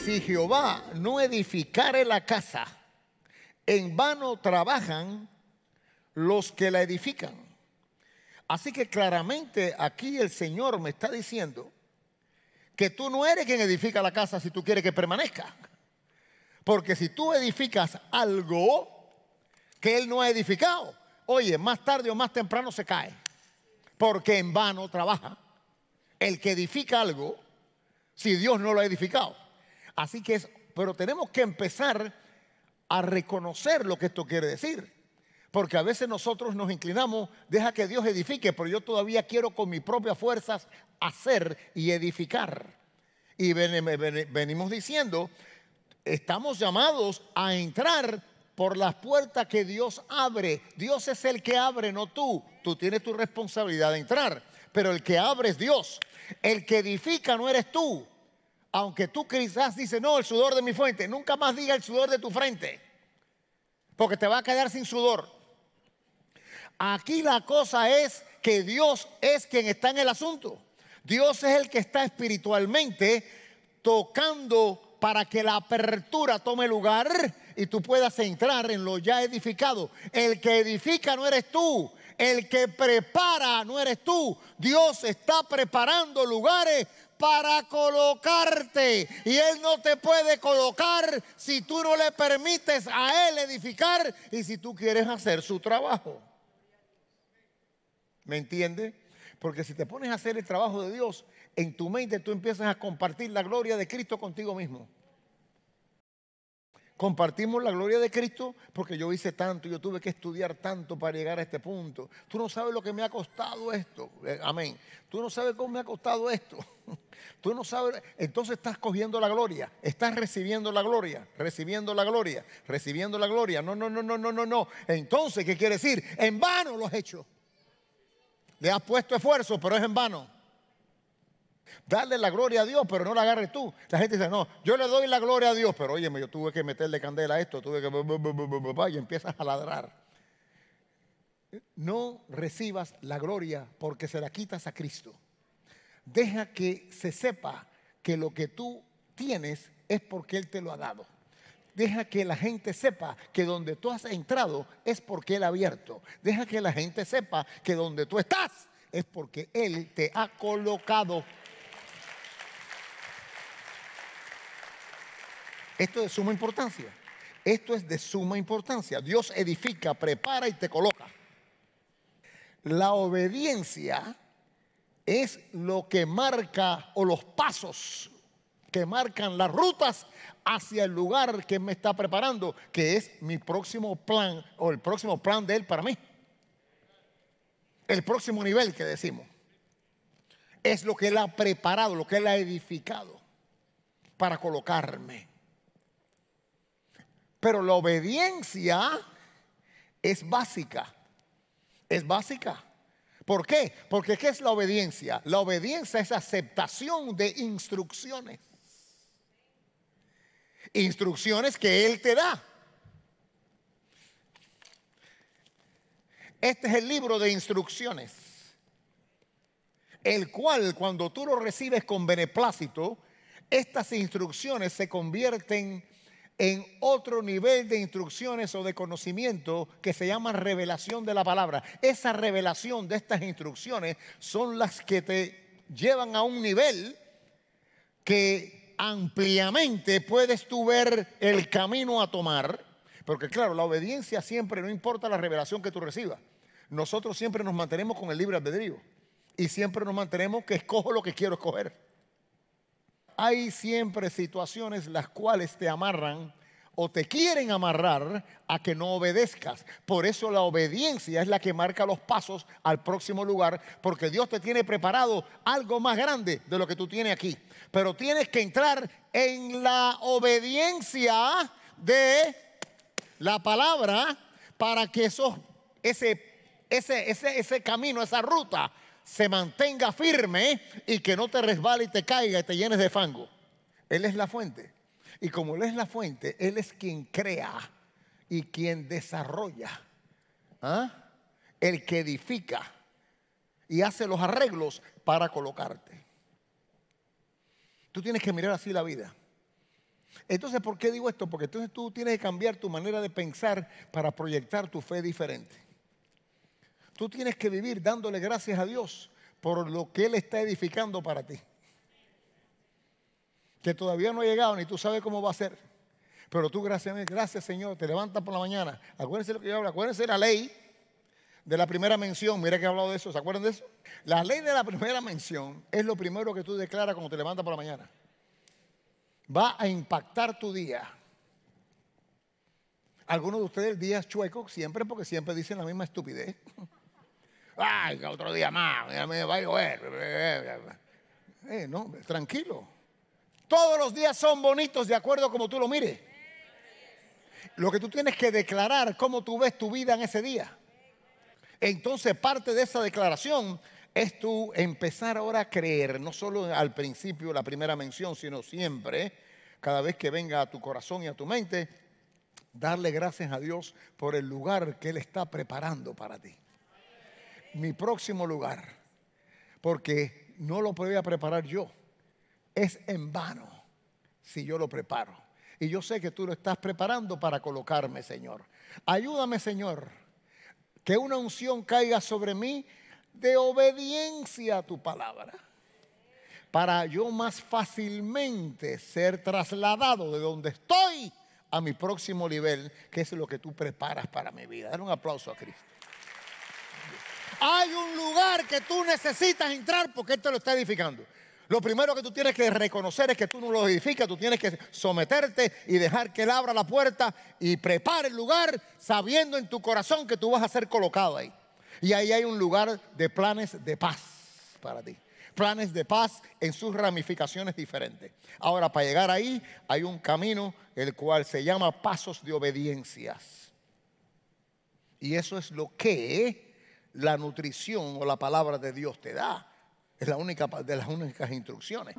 si Jehová no edificare la casa, en vano trabajan los que la edifican. Así que claramente aquí el Señor me está diciendo que tú no eres quien edifica la casa si tú quieres que permanezca. Porque si tú edificas algo que Él no ha edificado, oye, más tarde o más temprano se cae. Porque en vano trabaja. El que edifica algo, si Dios no lo ha edificado. Así que es, pero tenemos que empezar a reconocer lo que esto quiere decir. Porque a veces nosotros nos inclinamos, deja que Dios edifique, pero yo todavía quiero con mis propias fuerzas hacer y edificar. Y venimos diciendo, estamos llamados a entrar por las puertas que Dios abre. Dios es el que abre, no tú. Tú tienes tu responsabilidad de entrar, pero el que abre es Dios. El que edifica no eres tú. Aunque tú quizás dices, no, el sudor de mi fuente, nunca más diga el sudor de tu frente, porque te va a quedar sin sudor. Aquí la cosa es que Dios es quien está en el asunto. Dios es el que está espiritualmente tocando para que la apertura tome lugar y tú puedas entrar en lo ya edificado. El que edifica no eres tú, el que prepara no eres tú. Dios está preparando lugares para colocarte. Y Él no te puede colocar si tú no le permites a Él edificar y si tú quieres hacer su trabajo. ¿Me entiendes? Porque si te pones a hacer el trabajo de Dios, en tu mente tú empiezas a compartir la gloria de Cristo contigo mismo. Compartimos la gloria de Cristo porque yo hice tanto, yo tuve que estudiar tanto para llegar a este punto. Tú no sabes lo que me ha costado esto. Eh, amén. Tú no sabes cómo me ha costado esto. Tú no sabes. Entonces estás cogiendo la gloria. Estás recibiendo la gloria. Recibiendo la gloria. Recibiendo la gloria. No, no, no, no, no, no, no. Entonces, ¿qué quiere decir? En vano lo has hecho. Le has puesto esfuerzo, pero es en vano. Dale la gloria a Dios, pero no la agarres tú. La gente dice, no, yo le doy la gloria a Dios, pero óyeme, yo tuve que meterle candela a esto, tuve que... Y empiezas a ladrar. No recibas la gloria porque se la quitas a Cristo. Deja que se sepa que lo que tú tienes es porque Él te lo ha dado. Deja que la gente sepa que donde tú has entrado es porque Él ha abierto. Deja que la gente sepa que donde tú estás es porque Él te ha colocado. Esto es de suma importancia. Esto es de suma importancia. Dios edifica, prepara y te coloca. La obediencia es lo que marca o los pasos que marcan las rutas hacia el lugar que me está preparando, que es mi próximo plan o el próximo plan de Él para mí. El próximo nivel que decimos. Es lo que Él ha preparado, lo que Él ha edificado para colocarme. Pero la obediencia es básica. Es básica. ¿Por qué? Porque ¿qué es la obediencia? La obediencia es aceptación de instrucciones. Instrucciones que Él te da. Este es el libro de instrucciones, el cual cuando tú lo recibes con beneplácito, estas instrucciones se convierten en en otro nivel de instrucciones o de conocimiento que se llama revelación de la palabra. Esa revelación de estas instrucciones son las que te llevan a un nivel que ampliamente puedes tú ver el camino a tomar, porque claro, la obediencia siempre, no importa la revelación que tú recibas, nosotros siempre nos mantenemos con el libre albedrío y siempre nos mantenemos que escojo lo que quiero escoger hay siempre situaciones las cuales te amarran o te quieren amarrar a que no obedezcas. Por eso la obediencia es la que marca los pasos al próximo lugar, porque Dios te tiene preparado algo más grande de lo que tú tienes aquí. Pero tienes que entrar en la obediencia de la palabra para que eso, ese, ese, ese, ese camino, esa ruta se mantenga firme y que no te resbale y te caiga y te llenes de fango. Él es la fuente. Y como Él es la fuente, Él es quien crea y quien desarrolla. ¿ah? El que edifica y hace los arreglos para colocarte. Tú tienes que mirar así la vida. Entonces, ¿por qué digo esto? Porque entonces tú tienes que cambiar tu manera de pensar para proyectar tu fe diferente. Tú tienes que vivir dándole gracias a Dios por lo que Él está edificando para ti. Que todavía no ha llegado ni tú sabes cómo va a ser. Pero tú, gracias a gracias Señor, te levantas por la mañana. Acuérdense lo que yo hablo, acuérdense la ley de la primera mención. Mira que he hablado de eso, ¿se acuerdan de eso? La ley de la primera mención es lo primero que tú declaras cuando te levantas por la mañana. Va a impactar tu día. Algunos de ustedes días chuecos siempre porque siempre dicen la misma estupidez otro día más, no, tranquilo. Todos los días son bonitos de acuerdo como tú lo mires. Lo que tú tienes que declarar cómo tú ves tu vida en ese día. Entonces parte de esa declaración es tú empezar ahora a creer, no solo al principio, la primera mención, sino siempre, cada vez que venga a tu corazón y a tu mente, darle gracias a Dios por el lugar que Él está preparando para ti mi próximo lugar, porque no lo podía preparar yo. Es en vano si yo lo preparo. Y yo sé que tú lo estás preparando para colocarme, Señor. Ayúdame, Señor, que una unción caiga sobre mí de obediencia a tu palabra, para yo más fácilmente ser trasladado de donde estoy a mi próximo nivel, que es lo que tú preparas para mi vida. Dar un aplauso a Cristo. Hay un lugar que tú necesitas entrar porque Él te lo está edificando. Lo primero que tú tienes que reconocer es que tú no lo edificas, tú tienes que someterte y dejar que Él abra la puerta y prepare el lugar sabiendo en tu corazón que tú vas a ser colocado ahí. Y ahí hay un lugar de planes de paz para ti. Planes de paz en sus ramificaciones diferentes. Ahora, para llegar ahí hay un camino el cual se llama pasos de obediencias. Y eso es lo que la nutrición o la palabra de Dios te da. Es la única de las únicas instrucciones.